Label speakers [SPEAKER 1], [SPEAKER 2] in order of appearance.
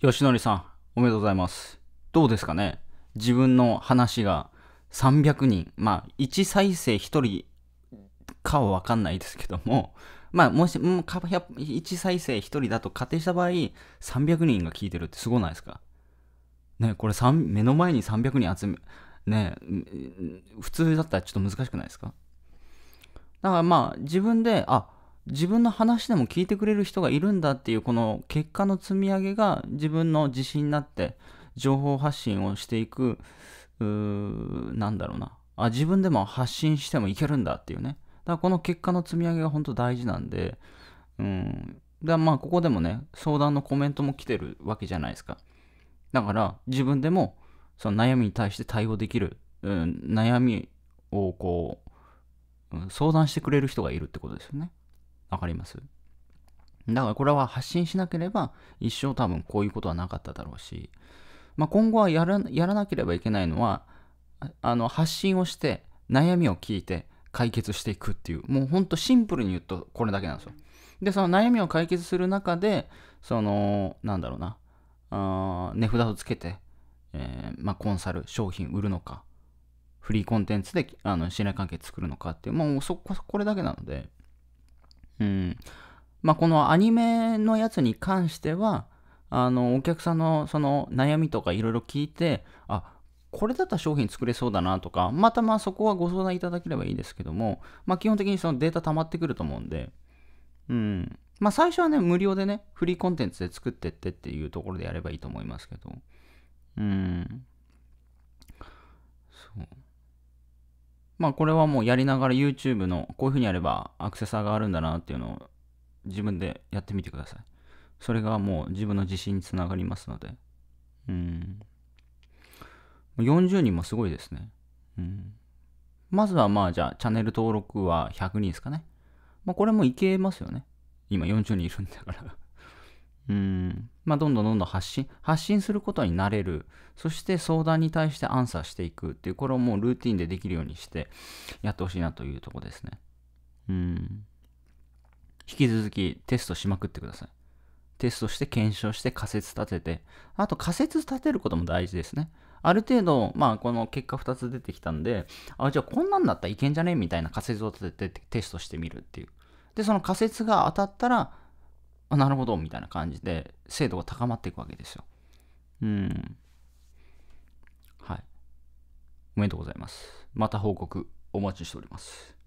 [SPEAKER 1] よしのりさん、おめでとうございます。どうですかね自分の話が300人、まあ、1再生1人かはわかんないですけども、まあ、もし、1再生1人だと仮定した場合、300人が聞いてるってすごないですかね、これ目の前に300人集め、ね、普通だったらちょっと難しくないですかだからまあ、自分で、あ、自分の話でも聞いてくれる人がいるんだっていうこの結果の積み上げが自分の自信になって情報発信をしていくうーなんだろうなあ自分でも発信してもいけるんだっていうねだからこの結果の積み上げが本当大事なんでうんでまあここでもね相談のコメントも来てるわけじゃないですかだから自分でもその悩みに対して対応できる、うん、悩みをこう、うん、相談してくれる人がいるってことですよねわかりますだからこれは発信しなければ一生多分こういうことはなかっただろうし、まあ、今後はやらやらなければいけないのはあの発信をして悩みを聞いて解決していくっていうもうほんとシンプルに言うとこれだけなんですよでその悩みを解決する中でそのなんだろうなあ値札をつけて、えー、まあ、コンサル商品売るのかフリーコンテンツであの信頼関係作るのかっていうもうそここれだけなのでうん。まあ、このアニメのやつに関しては、あの、お客さんのその悩みとかいろいろ聞いて、あ、これだったら商品作れそうだなとか、またまあそこはご相談いただければいいですけども、まあ基本的にそのデータ溜まってくると思うんで、うん。まあ最初はね、無料でね、フリーコンテンツで作ってってっていうところでやればいいと思いますけど、うん。まあこれはもうやりながら YouTube のこういう風にやればアクセサーがあるんだなっていうのを自分でやってみてください。それがもう自分の自信につながりますので。うん。40人もすごいですね。うん。まずはまあじゃあチャンネル登録は100人ですかね。まあこれもいけますよね。今40人いるんだからうん。まあ、どんどんどんどん発信、発信することになれる。そして相談に対してアンサーしていくっていう、これをもうルーティンでできるようにしてやってほしいなというとこですね。うん。引き続きテストしまくってください。テストして検証して仮説立てて、あと仮説立てることも大事ですね。ある程度、まあ、この結果2つ出てきたんで、あ、じゃあこんなんだったらいけんじゃねみたいな仮説を立ててテストしてみるっていう。で、その仮説が当たったら、あ、なるほど、みたいな感じで、精度が高まっていくわけですよ。うん。はい。おめでとうございます。また報告お待ちしております。